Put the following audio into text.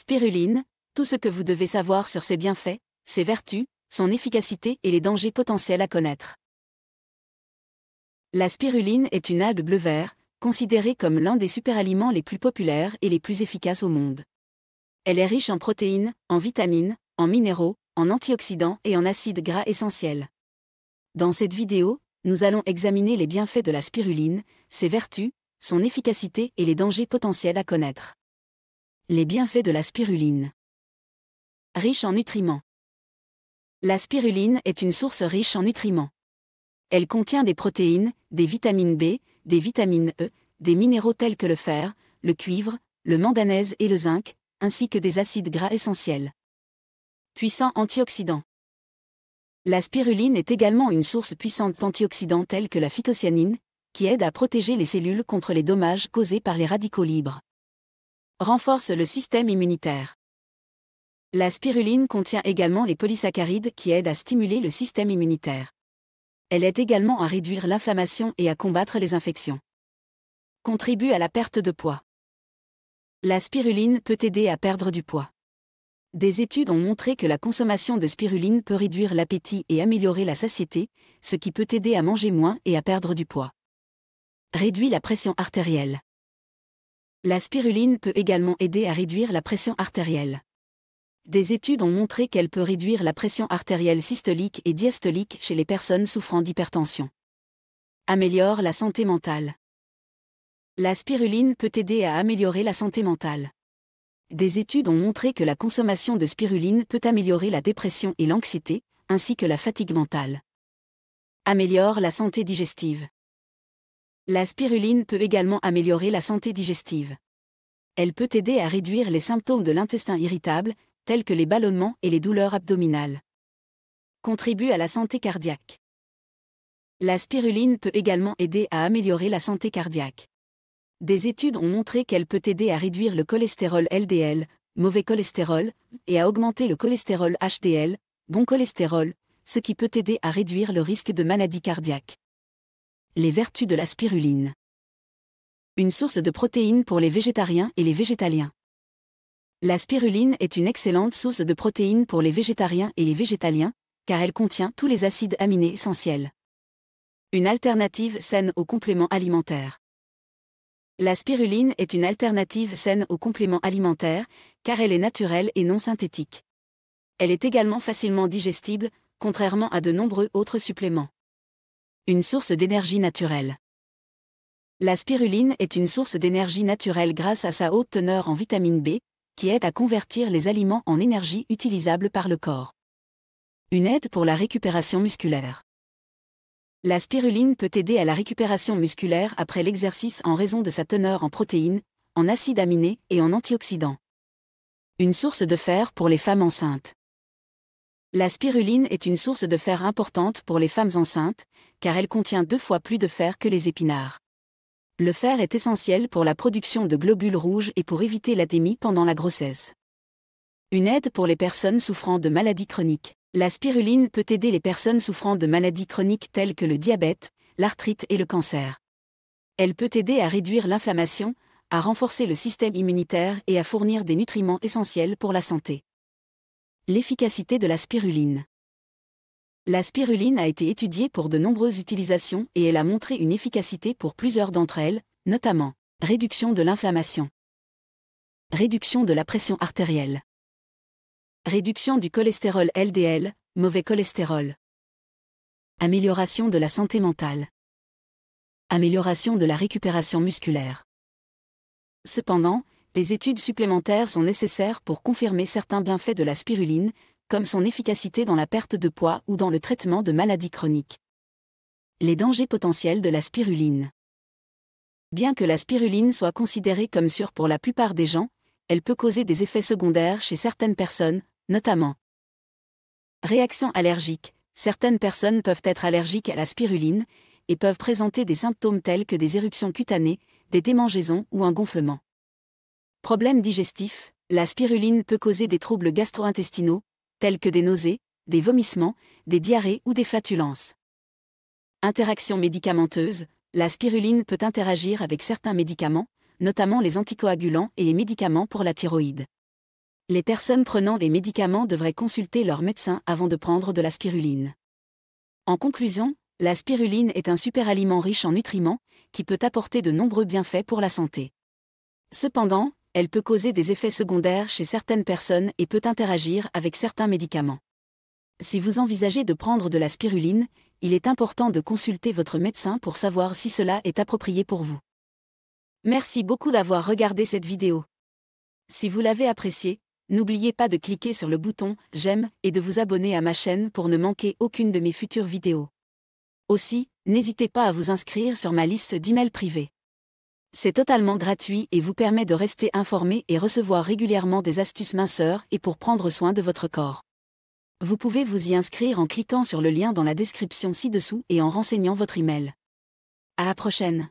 Spiruline, tout ce que vous devez savoir sur ses bienfaits, ses vertus, son efficacité et les dangers potentiels à connaître. La spiruline est une algue bleu-vert, considérée comme l'un des superaliments les plus populaires et les plus efficaces au monde. Elle est riche en protéines, en vitamines, en minéraux, en antioxydants et en acides gras essentiels. Dans cette vidéo, nous allons examiner les bienfaits de la spiruline, ses vertus, son efficacité et les dangers potentiels à connaître. Les bienfaits de la spiruline. Riche en nutriments. La spiruline est une source riche en nutriments. Elle contient des protéines, des vitamines B, des vitamines E, des minéraux tels que le fer, le cuivre, le manganèse et le zinc, ainsi que des acides gras essentiels. Puissant antioxydant. La spiruline est également une source puissante d'antioxydants tels que la phytocyanine, qui aide à protéger les cellules contre les dommages causés par les radicaux libres renforce le système immunitaire. La spiruline contient également les polysaccharides qui aident à stimuler le système immunitaire. Elle aide également à réduire l'inflammation et à combattre les infections. Contribue à la perte de poids. La spiruline peut aider à perdre du poids. Des études ont montré que la consommation de spiruline peut réduire l'appétit et améliorer la satiété, ce qui peut aider à manger moins et à perdre du poids. Réduit la pression artérielle. La spiruline peut également aider à réduire la pression artérielle. Des études ont montré qu'elle peut réduire la pression artérielle systolique et diastolique chez les personnes souffrant d'hypertension. Améliore la santé mentale. La spiruline peut aider à améliorer la santé mentale. Des études ont montré que la consommation de spiruline peut améliorer la dépression et l'anxiété, ainsi que la fatigue mentale. Améliore la santé digestive. La spiruline peut également améliorer la santé digestive. Elle peut aider à réduire les symptômes de l'intestin irritable, tels que les ballonnements et les douleurs abdominales. Contribue à la santé cardiaque. La spiruline peut également aider à améliorer la santé cardiaque. Des études ont montré qu'elle peut aider à réduire le cholestérol LDL, mauvais cholestérol, et à augmenter le cholestérol HDL, bon cholestérol, ce qui peut aider à réduire le risque de maladie cardiaque. Les vertus de la spiruline. Une source de protéines pour les végétariens et les végétaliens. La spiruline est une excellente source de protéines pour les végétariens et les végétaliens, car elle contient tous les acides aminés essentiels. Une alternative saine aux compléments alimentaires. La spiruline est une alternative saine aux compléments alimentaires, car elle est naturelle et non synthétique. Elle est également facilement digestible, contrairement à de nombreux autres suppléments une source d'énergie naturelle. La spiruline est une source d'énergie naturelle grâce à sa haute teneur en vitamine B, qui aide à convertir les aliments en énergie utilisable par le corps. Une aide pour la récupération musculaire. La spiruline peut aider à la récupération musculaire après l'exercice en raison de sa teneur en protéines, en acides aminés et en antioxydants. Une source de fer pour les femmes enceintes. La spiruline est une source de fer importante pour les femmes enceintes, car elle contient deux fois plus de fer que les épinards. Le fer est essentiel pour la production de globules rouges et pour éviter l'athémie pendant la grossesse. Une aide pour les personnes souffrant de maladies chroniques. La spiruline peut aider les personnes souffrant de maladies chroniques telles que le diabète, l'arthrite et le cancer. Elle peut aider à réduire l'inflammation, à renforcer le système immunitaire et à fournir des nutriments essentiels pour la santé. L'efficacité de la spiruline. La spiruline a été étudiée pour de nombreuses utilisations et elle a montré une efficacité pour plusieurs d'entre elles, notamment réduction de l'inflammation, réduction de la pression artérielle, réduction du cholestérol LDL, mauvais cholestérol, amélioration de la santé mentale, amélioration de la récupération musculaire. Cependant, des études supplémentaires sont nécessaires pour confirmer certains bienfaits de la spiruline, comme son efficacité dans la perte de poids ou dans le traitement de maladies chroniques. Les dangers potentiels de la spiruline. Bien que la spiruline soit considérée comme sûre pour la plupart des gens, elle peut causer des effets secondaires chez certaines personnes, notamment réaction allergique. Certaines personnes peuvent être allergiques à la spiruline et peuvent présenter des symptômes tels que des éruptions cutanées, des démangeaisons ou un gonflement. Problèmes digestifs, la spiruline peut causer des troubles gastro-intestinaux, tels que des nausées, des vomissements, des diarrhées ou des flatulences. Interaction médicamenteuse, la spiruline peut interagir avec certains médicaments, notamment les anticoagulants et les médicaments pour la thyroïde. Les personnes prenant les médicaments devraient consulter leur médecin avant de prendre de la spiruline. En conclusion, la spiruline est un superaliment riche en nutriments, qui peut apporter de nombreux bienfaits pour la santé. Cependant, elle peut causer des effets secondaires chez certaines personnes et peut interagir avec certains médicaments. Si vous envisagez de prendre de la spiruline, il est important de consulter votre médecin pour savoir si cela est approprié pour vous. Merci beaucoup d'avoir regardé cette vidéo. Si vous l'avez appréciée, n'oubliez pas de cliquer sur le bouton J'aime et de vous abonner à ma chaîne pour ne manquer aucune de mes futures vidéos. Aussi, n'hésitez pas à vous inscrire sur ma liste d'emails privés. C'est totalement gratuit et vous permet de rester informé et recevoir régulièrement des astuces minceurs et pour prendre soin de votre corps. Vous pouvez vous y inscrire en cliquant sur le lien dans la description ci-dessous et en renseignant votre email. À la prochaine